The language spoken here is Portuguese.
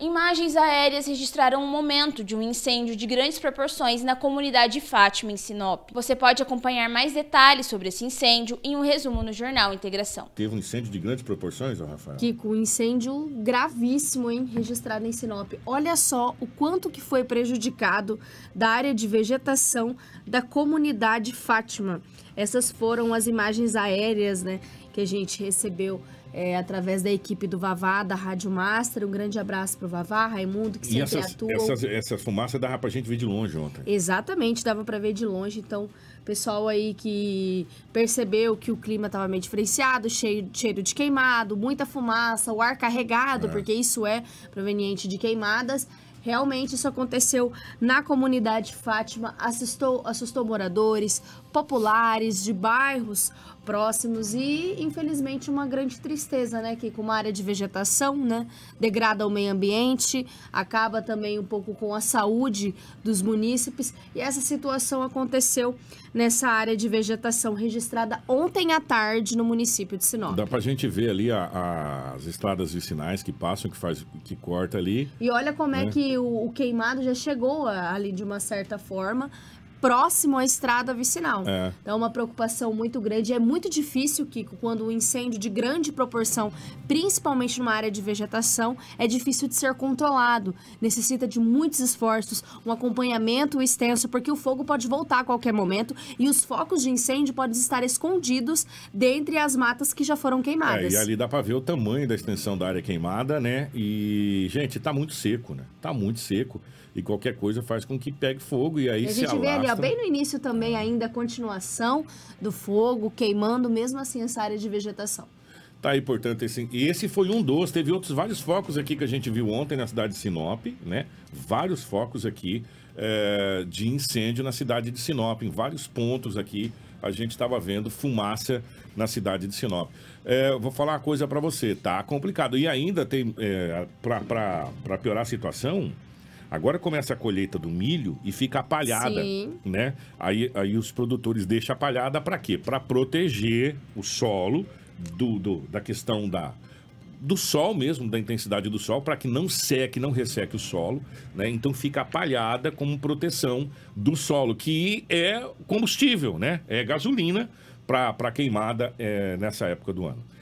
Imagens aéreas registraram um momento de um incêndio de grandes proporções na comunidade Fátima, em Sinop. Você pode acompanhar mais detalhes sobre esse incêndio em um resumo no jornal Integração. Teve um incêndio de grandes proporções, Rafael? Kiko, um incêndio gravíssimo, hein, registrado em Sinop. Olha só o quanto que foi prejudicado da área de vegetação da comunidade Fátima. Essas foram as imagens aéreas, né? que a gente recebeu é, através da equipe do Vavá, da Rádio Master. Um grande abraço para o Vavá, Raimundo, que e sempre essas, atua. Essas, essa fumaça dava para a gente ver de longe ontem. Exatamente, dava para ver de longe. Então, pessoal aí que percebeu que o clima estava meio diferenciado, cheio, cheiro de queimado, muita fumaça, o ar carregado, é. porque isso é proveniente de queimadas. Realmente isso aconteceu na comunidade Fátima, assustou, assustou moradores, populares de bairros próximos e infelizmente uma grande tristeza, né, que com uma área de vegetação, né, degrada o meio ambiente, acaba também um pouco com a saúde dos munícipes e essa situação aconteceu nessa área de vegetação registrada ontem à tarde no município de Sinop. Dá pra gente ver ali a, a, as estradas vicinais que passam, que faz, que corta ali. E olha como é né? é que o, o queimado já chegou a, ali de uma certa forma próximo à estrada vicinal. É. Então, é uma preocupação muito grande. É muito difícil, Kiko, quando um incêndio de grande proporção, principalmente numa área de vegetação, é difícil de ser controlado. Necessita de muitos esforços, um acompanhamento extenso, porque o fogo pode voltar a qualquer momento e os focos de incêndio podem estar escondidos dentre as matas que já foram queimadas. É, e ali dá para ver o tamanho da extensão da área queimada, né? E, gente, tá muito seco, né? Tá muito seco. E qualquer coisa faz com que pegue fogo e aí se alastra mostra bem né? no início também é. ainda a continuação do fogo, queimando mesmo assim essa área de vegetação. Tá aí, portanto, esse, e esse foi um dos, teve outros vários focos aqui que a gente viu ontem na cidade de Sinop, né? Vários focos aqui é, de incêndio na cidade de Sinop, em vários pontos aqui a gente estava vendo fumaça na cidade de Sinop. É, vou falar uma coisa para você, tá complicado. E ainda tem, é, eh, para piorar a situação, Agora começa a colheita do milho e fica a palhada, Sim. né? Aí, aí os produtores deixam a palhada para quê? Para proteger o solo do, do, da questão da, do sol mesmo, da intensidade do sol, para que não seque, não resseque o solo, né? Então fica a palhada como proteção do solo, que é combustível, né? É gasolina para queimada é, nessa época do ano.